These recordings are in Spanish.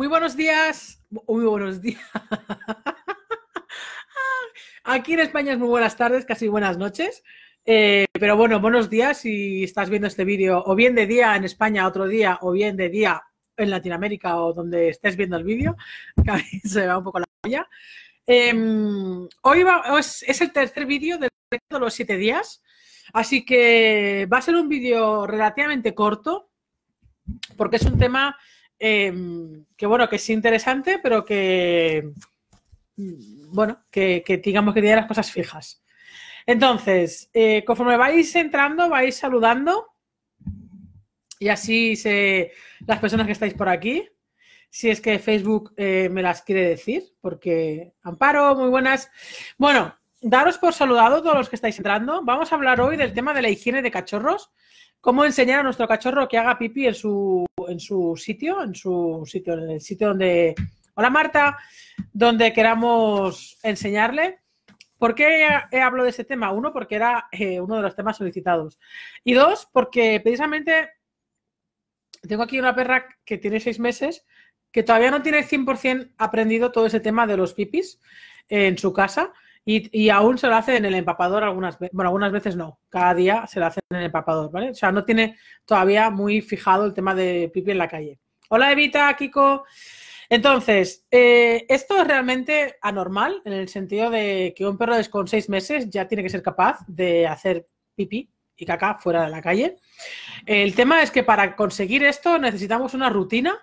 Muy buenos días. Muy buenos días. Aquí en España es muy buenas tardes, casi buenas noches. Eh, pero bueno, buenos días si estás viendo este vídeo o bien de día en España otro día o bien de día en Latinoamérica o donde estés viendo el vídeo, que a mí se me va un poco la olla. Em, hoy es, es, el tercer vídeo de los siete días, así que va a ser un vídeo relativamente corto porque es un tema Em, que bueno, que es interesante, pero que, mm, bueno, que, digamos que tiene las cosas fijas. Entonces, eh, conforme vais entrando, vais saludando y así se, las personas que estáis por aquí, si es que Facebook eh, me las quiere decir, porque Amparo, muy buenas. Bueno, daros por saludado todos los que estáis entrando. Vamos a hablar hoy del tema de la higiene de cachorros. ¿Cómo enseñar a nuestro cachorro que haga pipí en su, en su sitio, en su sitio, en el sitio donde... Hola Marta, donde queramos enseñarle. ¿Por qué hablo de ese tema? Uno, porque era eh, uno de los temas solicitados. Y dos, porque precisamente tengo aquí una perra que tiene seis meses que todavía no tiene 100% aprendido todo ese tema de los pipis en su casa. Y, aún se lo hace en el empapador algunas veces, bueno, algunas veces no, cada día se lo hace en el empapador, ¿vale? O sea, no tiene todavía muy fijado el tema de pipi en la calle. Hola Evita, Kiko. Entonces, eh, esto es realmente anormal en el sentido de que un perro con seis meses ya tiene que ser capaz de hacer pipí y caca fuera de la calle. El tema es que para conseguir esto necesitamos una rutina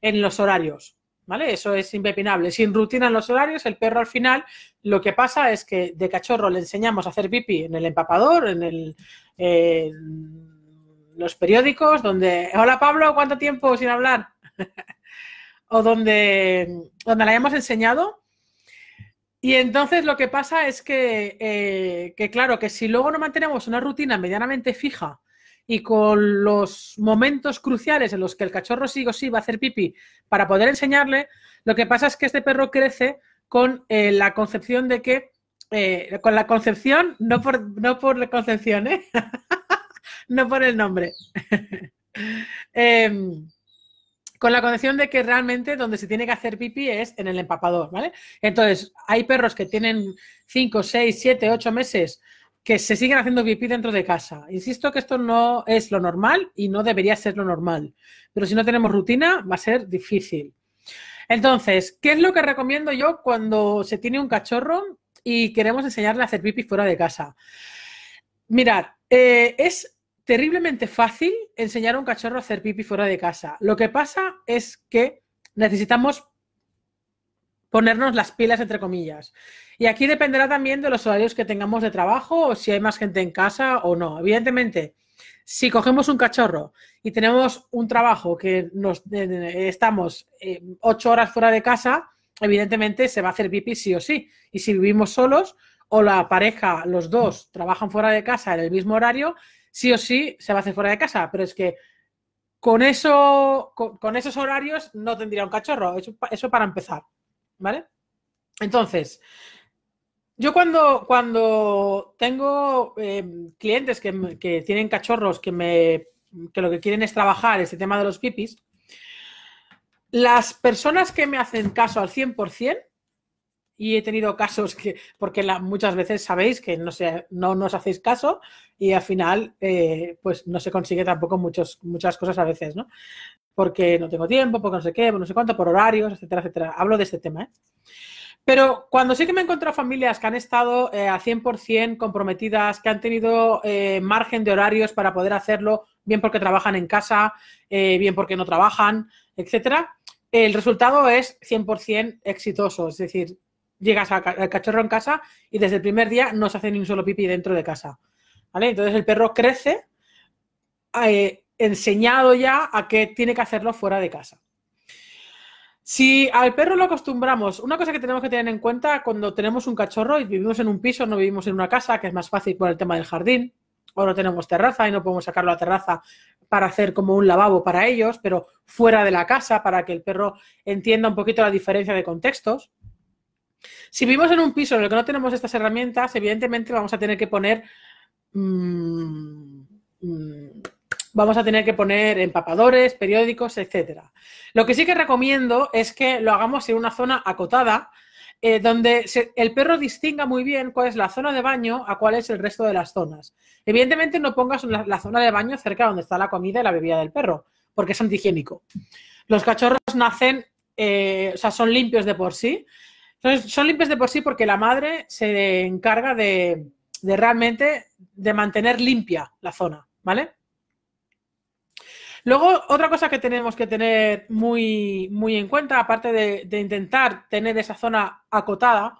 en los horarios. ¿vale? Eso es impepinable. Sin rutina en los horarios, el perro al final lo que pasa es que de cachorro le enseñamos a hacer pipi en el empapador, en el, los periódicos, donde, hola Pablo, ¿cuánto tiempo sin hablar? o donde, donde le hayamos enseñado. Y entonces lo que pasa es eh, que, claro, que si luego no mantenemos una rutina medianamente fija y con los momentos cruciales en los que el cachorro sí o sí va a hacer pipí para poder enseñarle, lo que pasa es que este perro crece con eh, la concepción de que, eh, con la concepción, no por, no por la concepción, ¿eh? no por el nombre, em, con la concepción de que realmente donde se tiene que hacer pipí es en el empapador, ¿vale? Entonces, hay perros que tienen 5, 6, 7, 8 meses que se siguen haciendo pipí dentro de casa. Insisto que esto no es lo normal y no debería ser lo normal, pero si no tenemos rutina va a ser difícil. Entonces, ¿qué es lo que recomiendo yo cuando se tiene un cachorro y queremos enseñarle a hacer pipí fuera de casa? Mirad, eh, es terriblemente fácil enseñar a un cachorro a hacer pipí fuera de casa. Lo que pasa es que necesitamos ponernos las pilas, entre comillas. Y aquí dependerá también de los horarios que tengamos de trabajo o si hay más gente en casa o no. Evidentemente, si cogemos un cachorro y tenemos un trabajo que nos eh, estamos eh, ocho horas fuera de casa, evidentemente se va a hacer pipí sí o sí. Y si vivimos solos o la pareja, los dos, trabajan fuera de casa en el mismo horario, sí o sí se va a hacer fuera de casa. Pero es que con, eso, con, esos horarios no tendría un cachorro. eso para empezar. ¿Vale? Entonces, yo cuando, cuando tengo em, clientes que, tienen cachorros que, me, lo que quieren es trabajar ese tema de los pipis, las personas que me hacen caso al 100%, y he tenido casos que, porque muchas veces sabéis que no, se, nos hacéis caso y al final eh, pues no se consigue tampoco muchas cosas a veces, ¿no? porque no tengo tiempo, porque no sé qué, no sé cuánto, por horarios, etcétera, etcétera. Hablo de este tema. ¿eh? Pero cuando sí que me he encontrado familias que han estado eh, a 100% comprometidas, que han tenido eh, margen de horarios para poder hacerlo, bien porque trabajan en casa, eh, bien porque no trabajan, etcétera, el resultado es 100% exitoso. Es decir, llegas al cachorro en casa y desde el primer día no se hace ni un solo pipi dentro de casa. ¿vale? Entonces el perro crece enseñado ya a que tiene que hacerlo fuera de casa. Si al perro lo acostumbramos, una cosa que tenemos que tener en cuenta cuando tenemos un cachorro y vivimos en un piso, no vivimos en una casa, que es más fácil por el tema del jardín, o no tenemos terraza y no podemos sacarlo a terraza para hacer como un lavabo para ellos, pero fuera de la casa para que el perro entienda un poquito la diferencia de contextos. Si vivimos en un piso en el que no tenemos estas herramientas, evidentemente vamos a tener que poner mm, mm, Vamos a tener que poner empapadores, periódicos, etcétera. Lo que sí que recomiendo es que lo hagamos en una zona acotada, eh, donde el perro distinga muy bien cuál es la zona de baño a cuál es el resto de las zonas. Evidentemente no pongas la, zona de baño cerca donde está la comida y la bebida del perro, porque es antihigiénico. Los cachorros nacen, eh, o sea, son limpios de por sí. Entonces, son limpios de por sí porque la madre se encarga de, de realmente de mantener limpia la zona, ¿vale? Luego, otra cosa que tenemos que tener muy, muy en cuenta, aparte de, intentar tener esa zona acotada,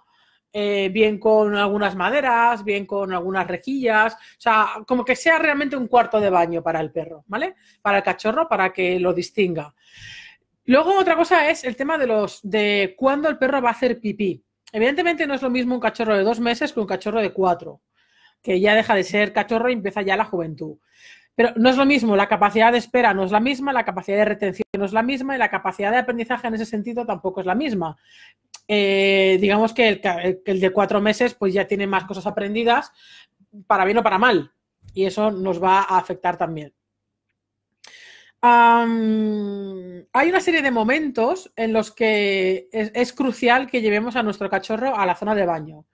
eh, bien con algunas maderas, bien con algunas rejillas, o sea, como que sea realmente un cuarto de baño para el perro, ¿vale? Para el cachorro, para que lo distinga. Luego otra cosa es el tema de los de cuándo el perro va a hacer pipí. Evidentemente no es lo mismo un cachorro de dos meses que un cachorro de cuatro, que ya deja de ser cachorro y empieza ya la juventud. Pero no es lo mismo, la capacidad de espera no es la misma, la capacidad de retención no es la misma y la capacidad de aprendizaje en ese sentido tampoco es la misma. Eh, digamos que el, de cuatro meses pues ya tiene más cosas aprendidas, para bien o para mal, y eso nos va a afectar también. hay una serie de momentos en los que es crucial que llevemos a nuestro cachorro a la zona de baño.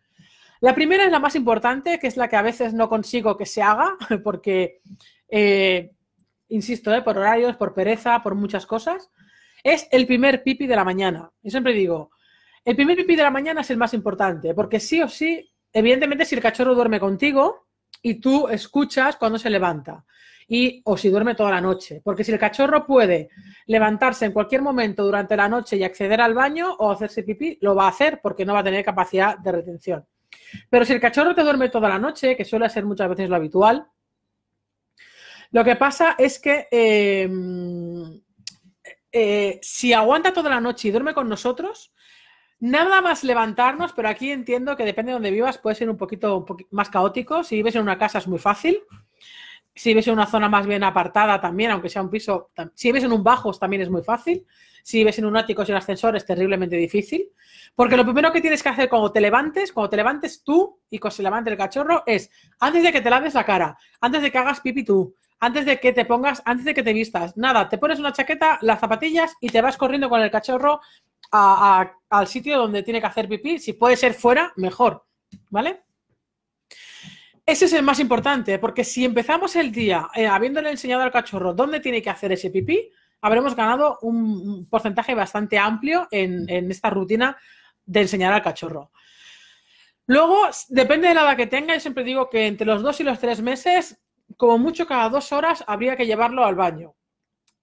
La primera es la más importante, que es la que a veces no consigo que se haga, porque eh, insisto, eh, por horarios, por pereza, por muchas cosas. Es el primer pipi de la mañana. Yo siempre digo, el primer pipi de la mañana es el más importante, porque sí o sí, evidentemente si el cachorro duerme contigo y tú escuchas cuando se levanta. Y, o si duerme toda la noche, porque si el cachorro puede levantarse en cualquier momento durante la noche y acceder al baño o hacerse pipí, lo va a hacer porque no va a tener capacidad de retención. Pero si el cachorro te duerme toda la noche, que suele ser muchas veces lo habitual, lo que pasa es que em, eh, si aguanta toda la noche y duerme con nosotros, nada más levantarnos, pero aquí entiendo que depende de donde vivas, puede ser un poquito más caótico. Si vives en una casa es muy fácil. Si vives en una zona más bien apartada también, aunque sea un piso, si vives en un bajo también es muy fácil. Si vives en un ático sin ascensor es terriblemente difícil. Porque lo primero que tienes que hacer cuando te levantes, cuando te levantes tú y cuando se levante el cachorro, es antes de que te laves la cara, antes de que hagas pipi tú, antes de que te pongas, antes de que te vistas, nada, te pones una chaqueta, las zapatillas y te vas corriendo con el cachorro al sitio donde tiene que hacer pipí. Si puede ser fuera, mejor, ¿vale? Ese es el más importante, porque si empezamos el día eh, habiéndole enseñado al cachorro dónde tiene que hacer ese pipí, habremos ganado un porcentaje bastante amplio en, en esta rutina de enseñar al cachorro. Luego, depende de la edad que tenga, yo siempre digo que entre los dos y los tres meses como mucho cada dos horas habría que llevarlo al baño.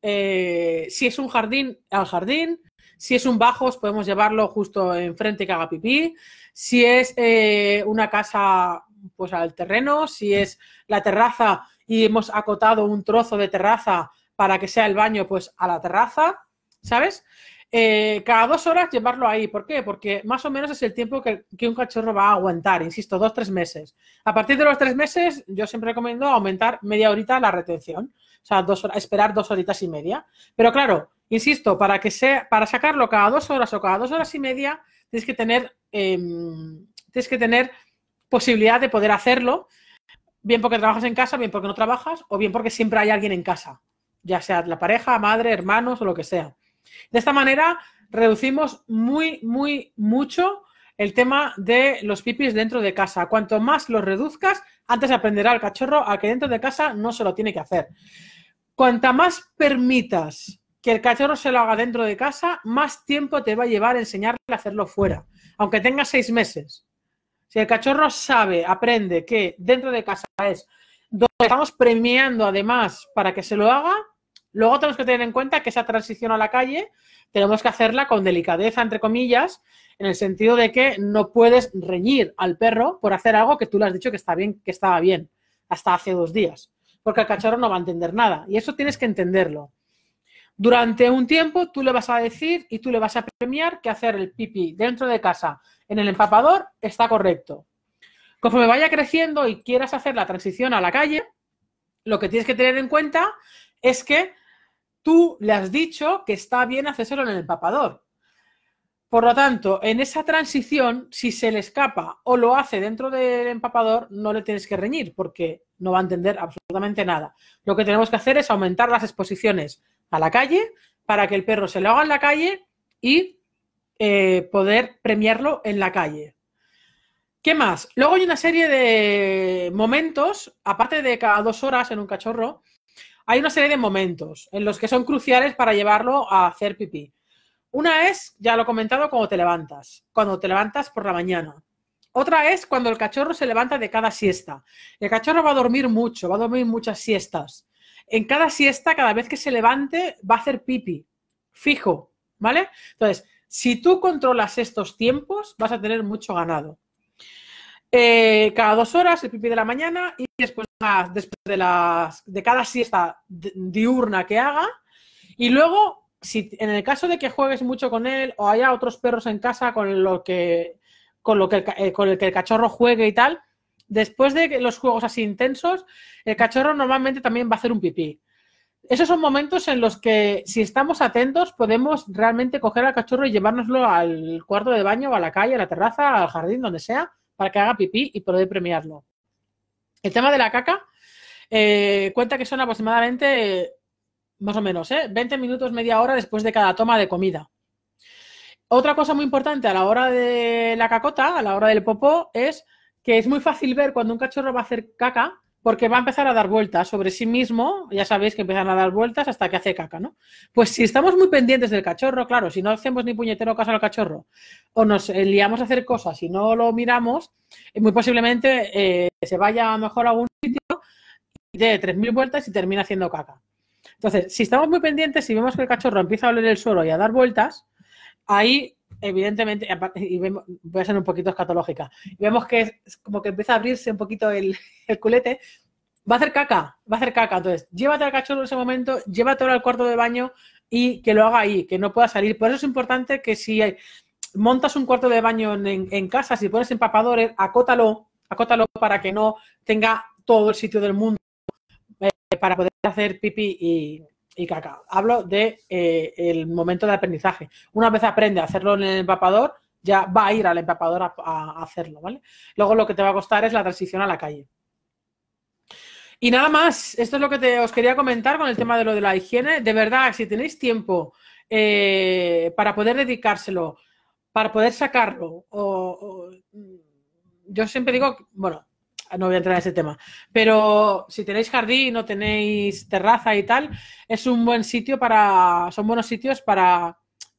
Eh, si es un jardín, al jardín. Si es un bajos, podemos llevarlo justo enfrente que haga pipí. Si es eh, una casa, pues al terreno. Si es la terraza y hemos acotado un trozo de terraza para que sea el baño, pues a la terraza, ¿sabes? Eh, cada dos horas llevarlo ahí. ¿Por qué? Porque más o menos es el tiempo que, un cachorro va a aguantar, insisto, dos, tres meses. A partir de los tres meses, yo siempre recomiendo aumentar media horita la retención, o sea, dos horas, esperar dos horitas y media. Pero claro, insisto, para, que sea, para sacarlo cada dos horas o cada dos horas y media, tienes que tener, em, tienes que tener posibilidad de poder hacerlo, bien porque trabajas en casa, bien porque no trabajas, o bien porque siempre hay alguien en casa, ya sea la pareja, madre, hermanos o lo que sea. De esta manera reducimos muy, muy, mucho el tema de los pipis dentro de casa. Cuanto más los reduzcas, antes aprenderá el cachorro a que dentro de casa no se lo tiene que hacer. Cuanta más permitas que el cachorro se lo haga dentro de casa, más tiempo te va a llevar enseñarle a hacerlo fuera, aunque tenga seis meses. Si el cachorro sabe, aprende que dentro de casa es donde estamos premiando además para que se lo haga, Luego tenemos que tener en cuenta que esa transición a la calle tenemos que hacerla con delicadeza, entre comillas, en el sentido de que no puedes reñir al perro por hacer algo que tú le has dicho que está bien, que estaba bien, hasta hace dos días, porque el cachorro no va a entender nada y eso tienes que entenderlo. Durante un tiempo tú le vas a decir y tú le vas a premiar que hacer el pipí dentro de casa en el empapador está correcto. Conforme vaya creciendo y quieras hacer la transición a la calle, lo que tienes que tener en cuenta es que tú le has dicho que está bien hacerlo en el empapador. Por lo tanto, en esa transición, si se le escapa o lo hace dentro del empapador, no le tienes que reñir porque no va a entender absolutamente nada. Lo que tenemos que hacer es aumentar las exposiciones a la calle para que el perro se lo haga en la calle y eh, poder premiarlo en la calle. ¿Qué más? Luego hay una serie de momentos, aparte de cada dos horas en un cachorro, hay una serie de momentos en los que son cruciales para llevarlo a hacer pipí. Una es, ya lo he comentado, cuando te levantas, cuando te levantas por la mañana. Otra es cuando el cachorro se levanta de cada siesta. El cachorro va a dormir mucho, va a dormir muchas siestas. En cada siesta, cada vez que se levante, va a hacer pipí, fijo, ¿vale? Entonces, si tú controlas estos tiempos, vas a tener mucho ganado. Eh, cada dos horas, el pipí de la mañana y después, después de, las, de cada siesta diurna que haga. Y luego, si, en el caso de que juegues mucho con él o haya otros perros en casa con, lo que, con, lo que, el, eh, con el que el cachorro juegue y tal, después de los juegos así intensos, el cachorro normalmente también va a hacer un pipí. Esos son momentos en los que, si estamos atentos, podemos realmente coger al cachorro y llevárnoslo al cuarto de baño, o a la calle, a la terraza, al jardín, donde sea, para que haga pipí y poder premiarlo. El tema de la caca eh, cuenta que son aproximadamente, más o menos, 20 eh, minutos, media hora después de cada toma de comida. Otra cosa muy importante a la hora de la cacota, a la hora del popó, es que es muy fácil ver cuando un cachorro va a hacer caca porque va a empezar a dar vueltas sobre sí mismo, ya sabéis que empiezan a dar vueltas hasta que hace caca, ¿no? Pues si estamos muy pendientes del cachorro, claro, si no hacemos ni puñetero caso al cachorro, o nos eh, liamos a hacer cosas y no lo miramos, eh, muy posiblemente eh, se vaya mejor a algún sitio y dé 3.000 vueltas y termina haciendo caca. Entonces, si estamos muy pendientes y vemos que el cachorro empieza a oler el suelo y a dar vueltas, ahí evidentemente, y voy a ser un poquito escatológica, vemos que es como que empieza a abrirse un poquito el, culete, va a hacer caca, va a hacer caca. Entonces, llévate al cachorro en ese momento, llévate ahora al cuarto de baño y que lo haga ahí, que no pueda salir. Por eso es importante que si montas un cuarto de baño en, casa, si pones empapadores, acótalo, acótalo para que no tenga todo el sitio del mundo eh, para poder hacer pipí y, y caca. Hablo de eh, el momento de aprendizaje. Una vez aprende a hacerlo en el empapador, ya va a ir al empapador a, hacerlo, ¿vale? Luego lo que te va a costar es la transición a la calle. Y nada más, esto es lo que te, os quería comentar con el tema de lo de la higiene. De verdad, si tenéis tiempo eh, para poder dedicárselo, para poder sacarlo, yo siempre digo, bueno, Ah, no voy a entrar en ese tema, pero si tenéis jardín o tenéis terraza y tal, es un buen sitio para, son buenos sitios para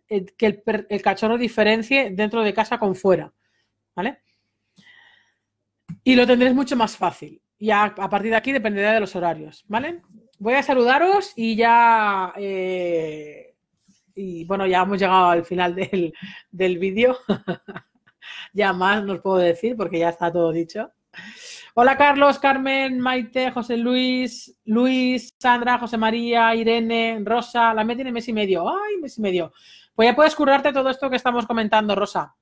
eh, que el, cachorro diferencie dentro de casa con fuera, ¿vale? Y lo tendréis mucho más fácil. Y a, partir de aquí dependerá de los horarios, ¿vale? Voy a saludaros y ya... Eh, y bueno, ya hemos llegado al final del, del vídeo. ya más no os puedo decir porque ya está todo dicho. Hola Carlos, Carmen, Maite, José Luis, Luis, Sandra, José María, Irene, Rosa. La mía tiene mes y medio. Ay, mes y medio. Pues ya puedes currarte todo esto que estamos comentando, Rosa.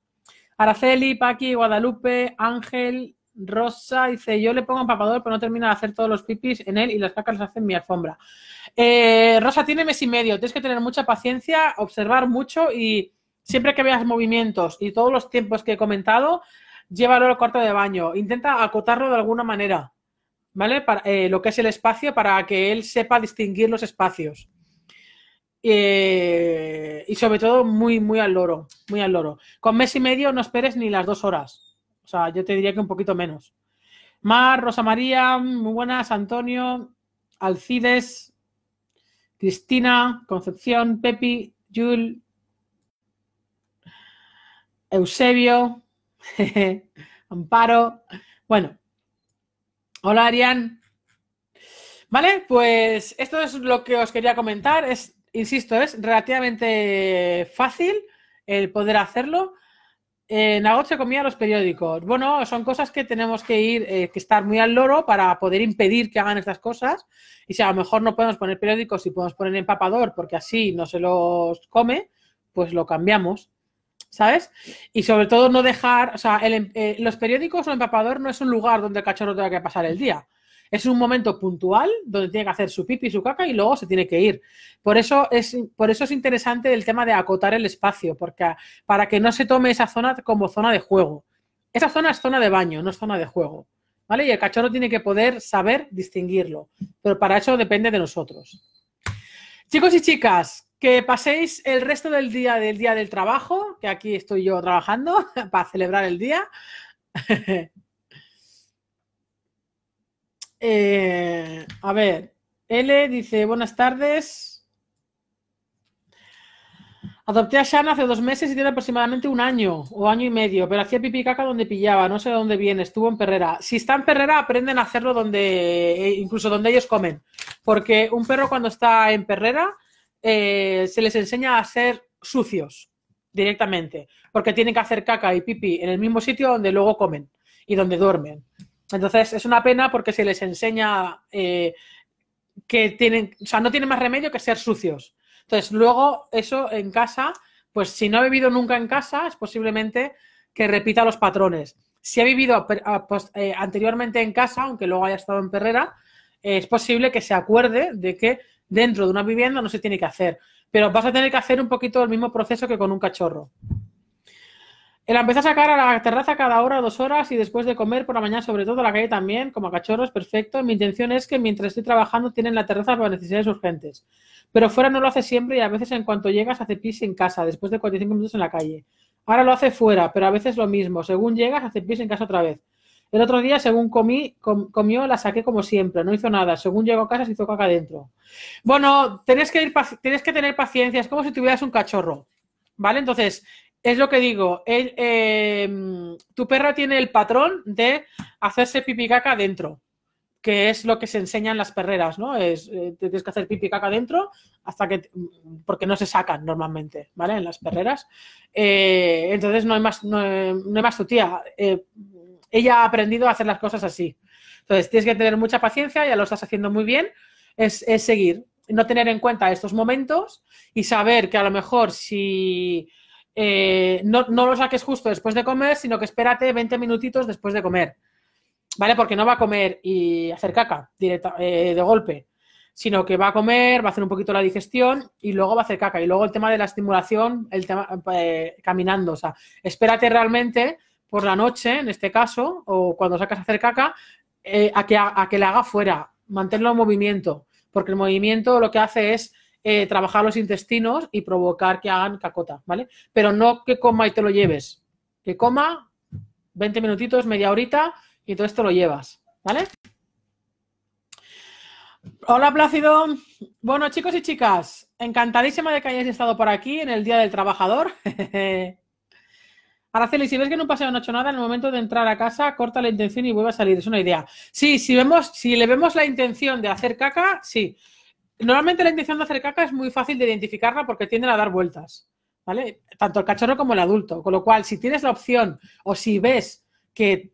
Araceli, Paqui, Guadalupe, Ángel, Rosa. Dice, yo le pongo empapador, pero no termina de hacer todos los pipis en él y las placas las hacen en mi alfombra. Eh, Rosa, tiene mes y medio. Tienes que tener mucha paciencia, observar mucho y siempre que veas movimientos y todos los tiempos que he comentado, llévalo al cuarto de baño, intenta acotarlo de alguna manera, ¿vale? Para, eh, lo que es el espacio para que él sepa distinguir los espacios. Eh, y sobre todo muy, muy al loro, muy al loro. Con mes y medio no esperes ni las dos horas. O sea, yo te diría que un poquito menos. Mar, Rosa María, muy buenas, Antonio, Alcides, Cristina, Concepción, Pepi, Jul, Eusebio, Amparo. Bueno. Hola, Arián. Vale, pues esto es lo que os quería comentar. Es, insisto, es relativamente fácil el poder hacerlo. En agosto se comía los periódicos. Bueno, son cosas que tenemos que ir, eh, que estar muy al loro para poder impedir que hagan estas cosas. Y si a lo mejor no podemos poner periódicos y podemos poner empapador porque así no se los come, pues lo cambiamos. ¿sabes? Y sobre todo no dejar, o sea, em, eh, los periódicos o el empapador no es un lugar donde el cachorro tenga que pasar el día. Es un momento puntual donde tiene que hacer su pipi, y su caca y luego se tiene que ir. Por eso es, por eso es interesante el tema de acotar el espacio, porque para que no se tome esa zona como zona de juego. Esa zona es zona de baño, no es zona de juego. ¿Vale? Y el cachorro tiene que poder saber distinguirlo. Pero para eso depende de nosotros. Chicos y chicas, que paséis el resto del día del día del trabajo, que aquí estoy yo trabajando para celebrar el día. Eh, a ver, L dice, buenas tardes. Adopté a Shanna hace dos meses y tiene aproximadamente un año o año y medio, pero hacía pipicaca caca donde pillaba, no sé de dónde viene, estuvo en Perrera. Si está en Perrera, aprenden a hacerlo donde, eh, incluso donde ellos comen, porque un perro cuando está en Perrera eh, se les enseña a ser sucios directamente, porque tienen que hacer caca y pipí en el mismo sitio donde luego comen y donde duermen. Entonces es una pena porque se les enseña eh, que tienen, o sea, no tienen más remedio que ser sucios. Entonces luego eso en casa, pues si no ha vivido nunca en casa, es posiblemente que repita los patrones. Si ha vivido ah, pues, eh, anteriormente en casa, aunque luego haya estado en Perrera, es posible que se acuerde de que dentro de una vivienda no se tiene que hacer, pero vas a tener que hacer un poquito el mismo proceso que con un cachorro. El empezar a sacar a la terraza cada hora, dos horas y después de comer por la mañana, sobre todo a la calle también, como cachorros, perfecto. Mi intención es que mientras estoy trabajando tienen la terraza para necesidades urgentes. Pero fuera no lo hace siempre y a veces en cuanto llegas hace pis en casa, después de 45 minutos en la calle. Ahora lo hace fuera, pero a veces lo mismo. Según llegas hace pis en casa otra vez. El otro día, según comí, comió, la saqué como siempre, no hizo nada. Según llegó a casa, se hizo caca adentro. Bueno, tienes que, ir, tienes que tener paciencia, es como si tuvieras un cachorro, ¿vale? Entonces, es lo que digo, em, tu perra tiene el patrón de hacerse pipi caca adentro, que es lo que se enseña en las perreras, ¿no? Es, eh, tienes que hacer pipi caca adentro hasta que, porque no se sacan normalmente, ¿vale? En las perreras. Eh, entonces, no hay más, no, no hay más tu tía eh, ella ha aprendido a hacer las cosas así. Entonces, tienes que tener mucha paciencia, ya lo estás haciendo muy bien, es, seguir, no tener en cuenta estos momentos y saber que a lo mejor si eh, no, lo saques justo después de comer, sino que espérate 20 minutitos después de comer, ¿vale? Porque no va a comer y hacer caca directa, eh, de golpe, sino que va a comer, va a hacer un poquito la digestión y luego va a hacer caca. Y luego el tema de la estimulación, el tema eh, caminando, o sea, espérate realmente por la noche, en este caso, o cuando sacas a hacer caca, eh, a, que, a, la haga fuera, mantenerlo en movimiento, porque el movimiento lo que hace es eh, trabajar los intestinos y provocar que hagan cacota, ¿vale? Pero no que coma y te lo lleves, que coma 20 minutitos, media horita, y todo esto lo llevas, ¿vale? Hola Plácido. Bueno chicos y chicas, encantadísima de que hayáis estado por aquí en el Día del Trabajador. Araceli, si ves que en un paseo no ha hecho nada, en el momento de entrar a casa, corta la intención y vuelve a salir. Es una idea. Sí, si, vemos, si le vemos la intención de hacer caca, sí. Normalmente la intención de hacer caca es muy fácil de identificarla porque tienden a dar vueltas, ¿vale? Tanto el cachorro como el adulto. Con lo cual, si tienes la opción o si ves que,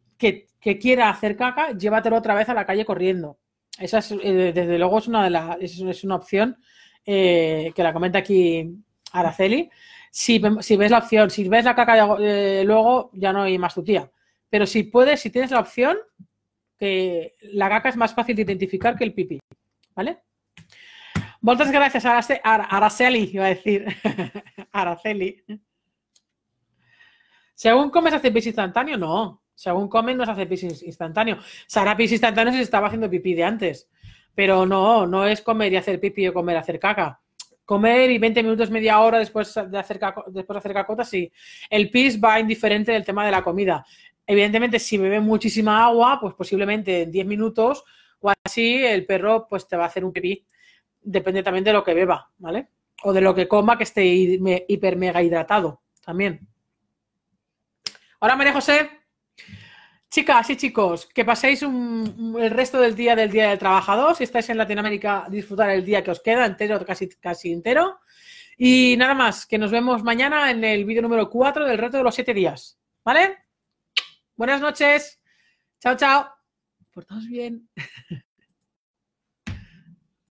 quiera hacer caca, llévatelo otra vez a la calle corriendo. Esa eh, desde luego, es una, de las... es, una opción eh, que la comenta aquí Araceli, si, ves la opción, si ves la caca luego, ya no hay más tu tía. Pero si puedes, si tienes la opción, que la caca es más fácil de identificar que el pipí, ¿vale? Muchas gracias, Araceli, iba a decir. Araceli. Según comes, hace pis instantáneo, no. Según comen, no se hace pis instantáneo. Se hará pis instantáneo si se estaba haciendo pipí de antes. Pero no, no es comer y hacer pipí o comer y hacer caca comer y 20 minutos, media hora después de hacer, después de hacer cacotas y el pis va indiferente del tema de la comida. Evidentemente, si bebe muchísima agua, pues posiblemente en 10 minutos o así el perro pues te va a hacer un pipí. Depende también de lo que beba, ¿vale? O de lo que coma, que esté hiper mega hidratado también. Ahora, María José, Chicas y chicos, que paséis el resto del día del Día del Trabajador. Si estáis en Latinoamérica, disfrutar el día que os queda, entero, casi, casi entero. Y nada más, que nos vemos mañana en el vídeo número 4 del reto de los 7 días. ¿Vale? Buenas noches. Chao, chao. todos bien.